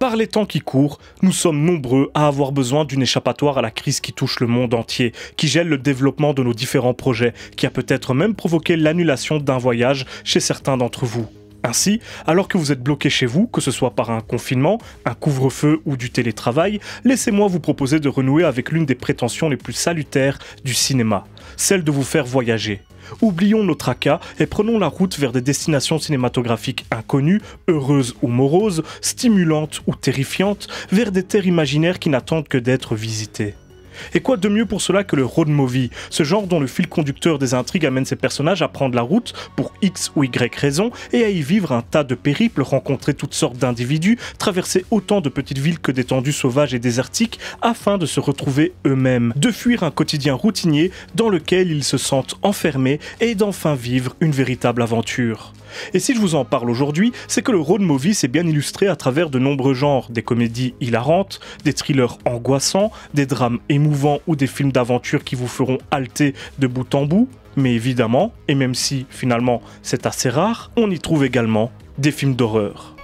Par les temps qui courent, nous sommes nombreux à avoir besoin d'une échappatoire à la crise qui touche le monde entier, qui gèle le développement de nos différents projets, qui a peut-être même provoqué l'annulation d'un voyage chez certains d'entre vous. Ainsi, alors que vous êtes bloqué chez vous, que ce soit par un confinement, un couvre-feu ou du télétravail, laissez-moi vous proposer de renouer avec l'une des prétentions les plus salutaires du cinéma, celle de vous faire voyager oublions nos tracas et prenons la route vers des destinations cinématographiques inconnues, heureuses ou moroses, stimulantes ou terrifiantes, vers des terres imaginaires qui n'attendent que d'être visitées. Et quoi de mieux pour cela que le road movie, ce genre dont le fil conducteur des intrigues amène ses personnages à prendre la route pour X ou Y raison et à y vivre un tas de périples, rencontrer toutes sortes d'individus, traverser autant de petites villes que d'étendues sauvages et désertiques afin de se retrouver eux-mêmes, de fuir un quotidien routinier dans lequel ils se sentent enfermés et d'enfin vivre une véritable aventure. Et si je vous en parle aujourd'hui, c'est que le road movie s'est bien illustré à travers de nombreux genres, des comédies hilarantes, des thrillers angoissants, des drames émouvants ou des films d'aventure qui vous feront halter de bout en bout. Mais évidemment, et même si finalement c'est assez rare, on y trouve également des films d'horreur.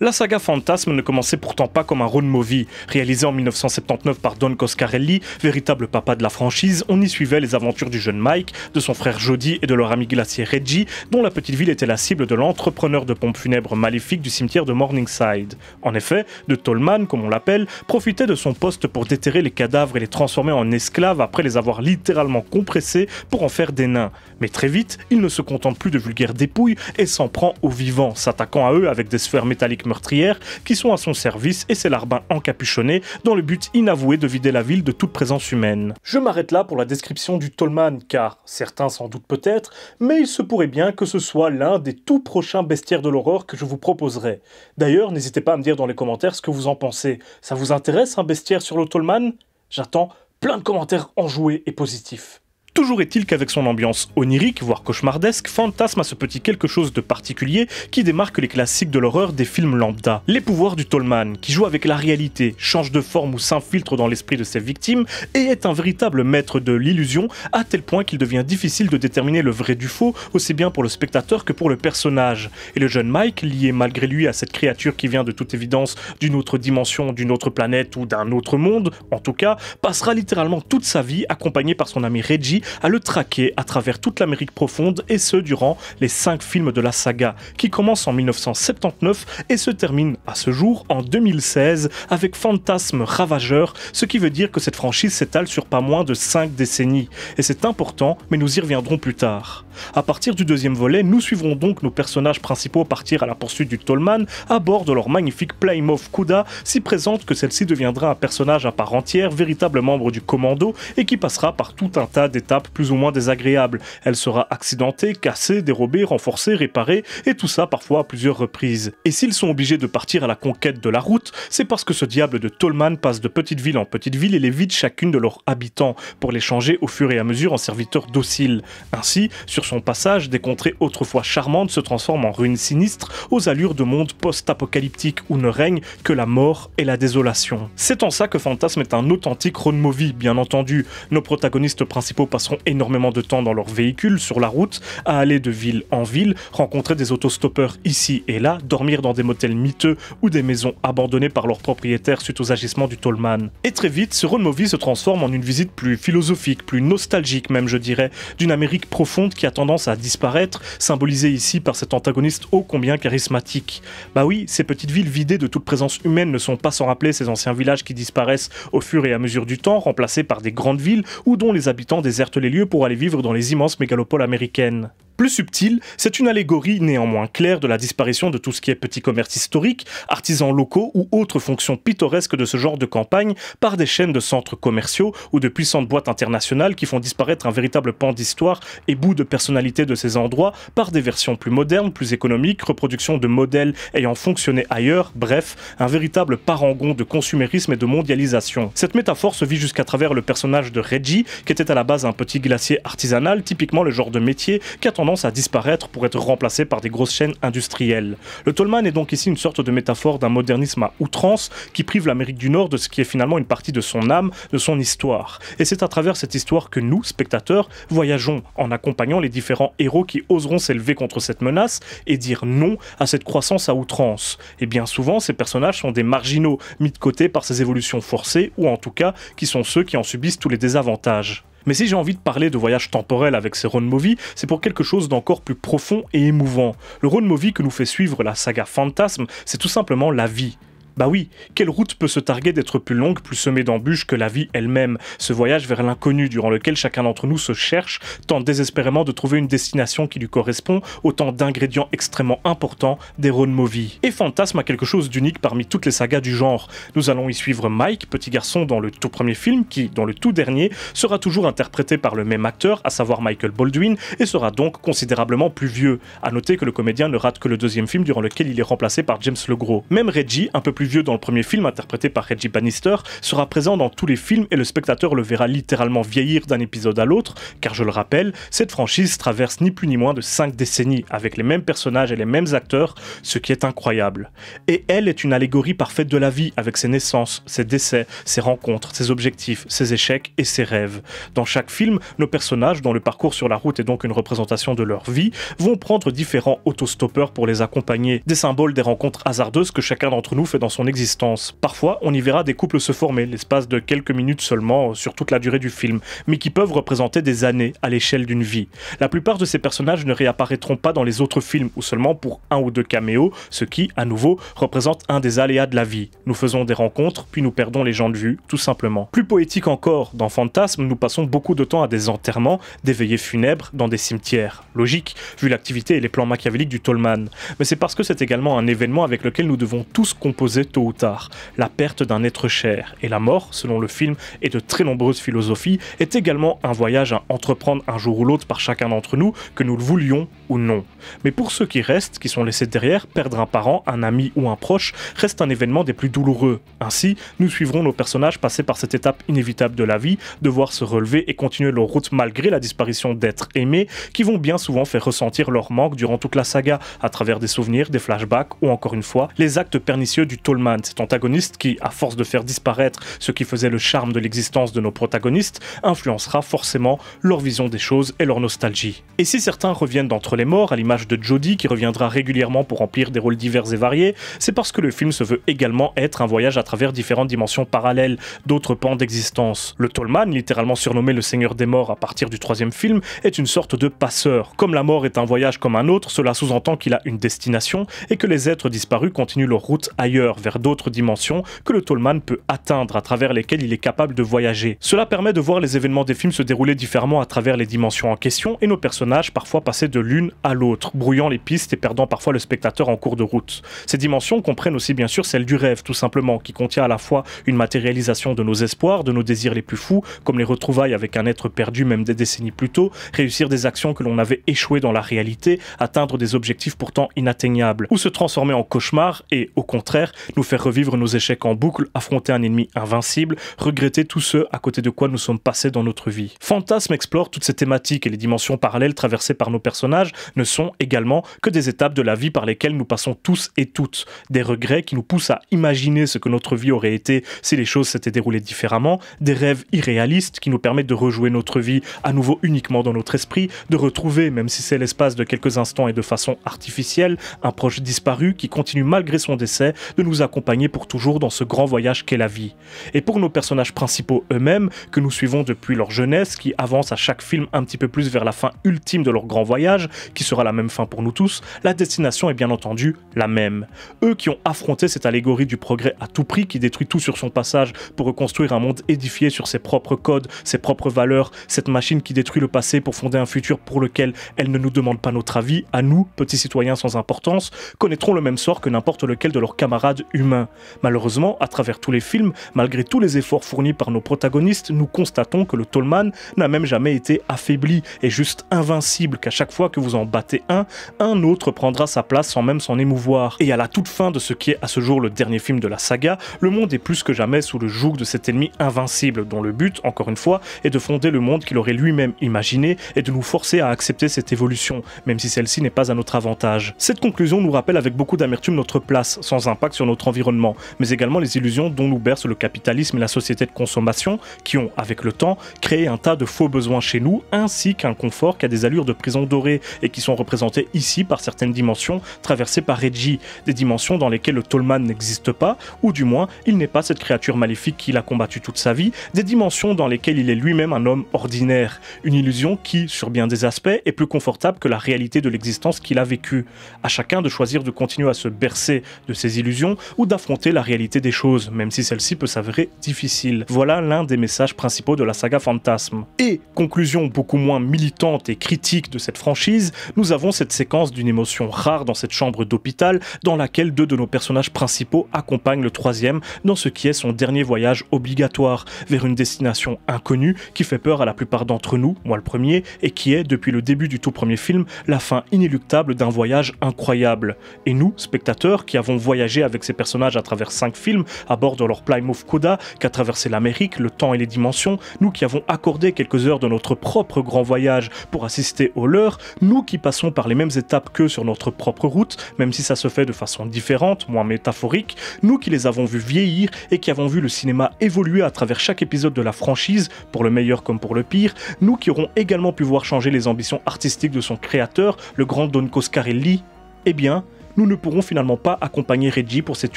La saga Fantasme ne commençait pourtant pas comme un road movie. Réalisé en 1979 par Don Coscarelli, véritable papa de la franchise, on y suivait les aventures du jeune Mike, de son frère Jody et de leur ami glacier Reggie, dont la petite ville était la cible de l'entrepreneur de pompes funèbres maléfique du cimetière de Morningside. En effet, de Tollman, comme on l'appelle, profitait de son poste pour déterrer les cadavres et les transformer en esclaves après les avoir littéralement compressés pour en faire des nains. Mais très vite, il ne se contente plus de vulgaires dépouilles et s'en prend aux vivants, s'attaquant à eux avec des sphères métalliques meurtrières qui sont à son service et ses larbins encapuchonnés dans le but inavoué de vider la ville de toute présence humaine. Je m'arrête là pour la description du Tolman car, certains s'en doutent peut-être, mais il se pourrait bien que ce soit l'un des tout prochains bestiaires de l'Aurore que je vous proposerai. D'ailleurs, n'hésitez pas à me dire dans les commentaires ce que vous en pensez. Ça vous intéresse un bestiaire sur le Tolman J'attends plein de commentaires enjoués et positifs. Toujours est-il qu'avec son ambiance onirique, voire cauchemardesque, Fantasme a ce petit quelque chose de particulier qui démarque les classiques de l'horreur des films lambda. Les pouvoirs du Tolman, qui joue avec la réalité, change de forme ou s'infiltre dans l'esprit de ses victimes, et est un véritable maître de l'illusion, à tel point qu'il devient difficile de déterminer le vrai du faux, aussi bien pour le spectateur que pour le personnage. Et le jeune Mike, lié malgré lui à cette créature qui vient de toute évidence d'une autre dimension, d'une autre planète ou d'un autre monde, en tout cas, passera littéralement toute sa vie accompagné par son ami Reggie à le traquer à travers toute l'Amérique profonde et ce durant les cinq films de la saga qui commencent en 1979 et se terminent à ce jour en 2016 avec Fantasme Ravageur, ce qui veut dire que cette franchise s'étale sur pas moins de cinq décennies. Et c'est important, mais nous y reviendrons plus tard. À partir du deuxième volet, nous suivrons donc nos personnages principaux partir à la poursuite du Tollman à bord de leur magnifique Plymouth Kuda, si présente que celle-ci deviendra un personnage à part entière, véritable membre du commando et qui passera par tout un tas d'étapes plus ou moins désagréable. Elle sera accidentée, cassée, dérobée, renforcée, réparée, et tout ça parfois à plusieurs reprises. Et s'ils sont obligés de partir à la conquête de la route, c'est parce que ce diable de Tolman passe de petite ville en petite ville et les vide chacune de leurs habitants, pour les changer au fur et à mesure en serviteurs dociles. Ainsi, sur son passage, des contrées autrefois charmantes se transforment en ruines sinistres, aux allures de monde post-apocalyptique où ne règne que la mort et la désolation. C'est en ça que Fantasme est un authentique road movie, bien entendu. Nos protagonistes principaux passent énormément de temps dans leur véhicule, sur la route, à aller de ville en ville, rencontrer des autostoppeurs ici et là, dormir dans des motels miteux ou des maisons abandonnées par leurs propriétaires suite aux agissements du Tollman. Et très vite, ce road movie se transforme en une visite plus philosophique, plus nostalgique même je dirais, d'une Amérique profonde qui a tendance à disparaître, symbolisée ici par cet antagoniste ô combien charismatique. Bah oui, ces petites villes vidées de toute présence humaine ne sont pas sans rappeler ces anciens villages qui disparaissent au fur et à mesure du temps, remplacés par des grandes villes ou dont les habitants désertent les lieux pour aller vivre dans les immenses mégalopoles américaines. Plus subtil, c'est une allégorie néanmoins claire de la disparition de tout ce qui est petit commerce historique, artisans locaux ou autres fonctions pittoresques de ce genre de campagne par des chaînes de centres commerciaux ou de puissantes boîtes internationales qui font disparaître un véritable pan d'histoire et bout de personnalité de ces endroits par des versions plus modernes, plus économiques, reproduction de modèles ayant fonctionné ailleurs, bref, un véritable parangon de consumérisme et de mondialisation. Cette métaphore se vit jusqu'à travers le personnage de Reggie, qui était à la base un petit glacier artisanal, typiquement le genre de métier qu'attendent à disparaître pour être remplacé par des grosses chaînes industrielles. Le Tolman est donc ici une sorte de métaphore d'un modernisme à outrance qui prive l'Amérique du Nord de ce qui est finalement une partie de son âme, de son histoire. Et c'est à travers cette histoire que nous, spectateurs, voyageons en accompagnant les différents héros qui oseront s'élever contre cette menace et dire non à cette croissance à outrance. Et bien souvent, ces personnages sont des marginaux mis de côté par ces évolutions forcées ou en tout cas qui sont ceux qui en subissent tous les désavantages. Mais si j'ai envie de parler de voyage temporel avec ces road movies, c'est pour quelque chose d'encore plus profond et émouvant. Le Ron movie que nous fait suivre la saga Fantasme, c'est tout simplement la vie. Bah oui, quelle route peut se targuer d'être plus longue, plus semée d'embûches que la vie elle-même Ce voyage vers l'inconnu durant lequel chacun d'entre nous se cherche, tente désespérément de trouver une destination qui lui correspond, autant d'ingrédients extrêmement importants des road Movie. Et Fantasme a quelque chose d'unique parmi toutes les sagas du genre. Nous allons y suivre Mike, petit garçon dans le tout premier film, qui, dans le tout dernier, sera toujours interprété par le même acteur, à savoir Michael Baldwin, et sera donc considérablement plus vieux. A noter que le comédien ne rate que le deuxième film durant lequel il est remplacé par James Legros. Même Reggie, un peu plus vieux dans le premier film, interprété par Reggie Bannister, sera présent dans tous les films et le spectateur le verra littéralement vieillir d'un épisode à l'autre, car je le rappelle, cette franchise traverse ni plus ni moins de cinq décennies avec les mêmes personnages et les mêmes acteurs, ce qui est incroyable. Et elle est une allégorie parfaite de la vie avec ses naissances, ses décès, ses rencontres, ses objectifs, ses échecs et ses rêves. Dans chaque film, nos personnages, dont le parcours sur la route est donc une représentation de leur vie, vont prendre différents autostoppeurs pour les accompagner, des symboles des rencontres hasardeuses que chacun d'entre nous fait dans son existence. Parfois, on y verra des couples se former, l'espace de quelques minutes seulement euh, sur toute la durée du film, mais qui peuvent représenter des années à l'échelle d'une vie. La plupart de ces personnages ne réapparaîtront pas dans les autres films ou seulement pour un ou deux caméos, ce qui, à nouveau, représente un des aléas de la vie. Nous faisons des rencontres, puis nous perdons les gens de vue, tout simplement. Plus poétique encore, dans Fantasme, nous passons beaucoup de temps à des enterrements, des veillées funèbres, dans des cimetières. Logique, vu l'activité et les plans machiavéliques du Tolman. Mais c'est parce que c'est également un événement avec lequel nous devons tous composer tôt ou tard, la perte d'un être cher. Et la mort, selon le film et de très nombreuses philosophies, est également un voyage à entreprendre un jour ou l'autre par chacun d'entre nous, que nous le voulions ou non. Mais pour ceux qui restent, qui sont laissés derrière, perdre un parent, un ami ou un proche reste un événement des plus douloureux. Ainsi, nous suivrons nos personnages passer par cette étape inévitable de la vie, devoir se relever et continuer leur route malgré la disparition d'êtres aimés, qui vont bien souvent faire ressentir leur manque durant toute la saga, à travers des souvenirs, des flashbacks ou encore une fois, les actes pernicieux du Tolman, cet antagoniste qui, à force de faire disparaître ce qui faisait le charme de l'existence de nos protagonistes, influencera forcément leur vision des choses et leur nostalgie. Et si certains reviennent d'entre les morts, à l'image de Jodie qui reviendra régulièrement pour remplir des rôles divers et variés, c'est parce que le film se veut également être un voyage à travers différentes dimensions parallèles, d'autres pans d'existence. Le Tolman, littéralement surnommé le Seigneur des Morts à partir du troisième film, est une sorte de passeur. Comme la mort est un voyage comme un autre, cela sous-entend qu'il a une destination et que les êtres disparus continuent leur route ailleurs, vers d'autres dimensions que le Tollman peut atteindre à travers lesquelles il est capable de voyager. Cela permet de voir les événements des films se dérouler différemment à travers les dimensions en question et nos personnages parfois passer de l'une à l'autre, brouillant les pistes et perdant parfois le spectateur en cours de route. Ces dimensions comprennent aussi bien sûr celle du rêve tout simplement, qui contient à la fois une matérialisation de nos espoirs, de nos désirs les plus fous, comme les retrouvailles avec un être perdu même des décennies plus tôt, réussir des actions que l'on avait échouées dans la réalité, atteindre des objectifs pourtant inatteignables, ou se transformer en cauchemar et, au contraire, nous faire revivre nos échecs en boucle, affronter un ennemi invincible, regretter tout ce à côté de quoi nous sommes passés dans notre vie. Fantasme explore toutes ces thématiques et les dimensions parallèles traversées par nos personnages ne sont également que des étapes de la vie par lesquelles nous passons tous et toutes, des regrets qui nous poussent à imaginer ce que notre vie aurait été si les choses s'étaient déroulées différemment, des rêves irréalistes qui nous permettent de rejouer notre vie à nouveau uniquement dans notre esprit, de retrouver, même si c'est l'espace de quelques instants et de façon artificielle, un proche disparu qui continue malgré son décès de nous accompagner pour toujours dans ce grand voyage qu'est la vie. Et pour nos personnages principaux eux-mêmes, que nous suivons depuis leur jeunesse, qui avance à chaque film un petit peu plus vers la fin ultime de leur grand voyage, qui sera la même fin pour nous tous, la destination est bien entendu la même. Eux qui ont affronté cette allégorie du progrès à tout prix qui détruit tout sur son passage pour reconstruire un monde édifié sur ses propres codes, ses propres valeurs, cette machine qui détruit le passé pour fonder un futur pour lequel elle ne nous demande pas notre avis, à nous, petits citoyens sans importance, connaîtront le même sort que n'importe lequel de leurs camarades humain. Malheureusement, à travers tous les films, malgré tous les efforts fournis par nos protagonistes, nous constatons que le Tollman n'a même jamais été affaibli et juste invincible qu'à chaque fois que vous en battez un, un autre prendra sa place sans même s'en émouvoir. Et à la toute fin de ce qui est à ce jour le dernier film de la saga, le monde est plus que jamais sous le joug de cet ennemi invincible dont le but, encore une fois, est de fonder le monde qu'il aurait lui-même imaginé et de nous forcer à accepter cette évolution, même si celle-ci n'est pas à notre avantage. Cette conclusion nous rappelle avec beaucoup d'amertume notre place, sans impact sur notre environnement, mais également les illusions dont nous berce le capitalisme et la société de consommation qui ont, avec le temps, créé un tas de faux besoins chez nous, ainsi qu'un confort qui a des allures de prison dorée et qui sont représentés ici par certaines dimensions traversées par Reggie, des dimensions dans lesquelles le Tolman n'existe pas, ou du moins il n'est pas cette créature maléfique qu'il a combattu toute sa vie, des dimensions dans lesquelles il est lui-même un homme ordinaire, une illusion qui, sur bien des aspects, est plus confortable que la réalité de l'existence qu'il a vécue. À chacun de choisir de continuer à se bercer de ces illusions, ou d'affronter la réalité des choses, même si celle-ci peut s'avérer difficile. Voilà l'un des messages principaux de la saga Fantasme. Et, conclusion beaucoup moins militante et critique de cette franchise, nous avons cette séquence d'une émotion rare dans cette chambre d'hôpital, dans laquelle deux de nos personnages principaux accompagnent le troisième dans ce qui est son dernier voyage obligatoire, vers une destination inconnue qui fait peur à la plupart d'entre nous, moi le premier, et qui est, depuis le début du tout premier film, la fin inéluctable d'un voyage incroyable. Et nous, spectateurs qui avons voyagé avec personnages à travers cinq films à bord de leur Plymouth Coda qui traversé l'Amérique, le temps et les dimensions, nous qui avons accordé quelques heures de notre propre grand voyage pour assister aux leurs, nous qui passons par les mêmes étapes qu'eux sur notre propre route, même si ça se fait de façon différente, moins métaphorique, nous qui les avons vus vieillir et qui avons vu le cinéma évoluer à travers chaque épisode de la franchise, pour le meilleur comme pour le pire, nous qui aurons également pu voir changer les ambitions artistiques de son créateur, le grand Don Coscarelli, eh bien, nous ne pourrons finalement pas accompagner Reggie pour cette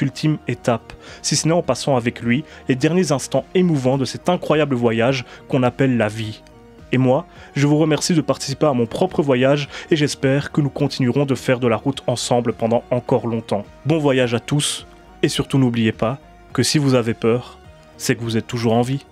ultime étape, si ce n'est en passant avec lui les derniers instants émouvants de cet incroyable voyage qu'on appelle la vie. Et moi, je vous remercie de participer à mon propre voyage et j'espère que nous continuerons de faire de la route ensemble pendant encore longtemps. Bon voyage à tous et surtout n'oubliez pas que si vous avez peur, c'est que vous êtes toujours en vie.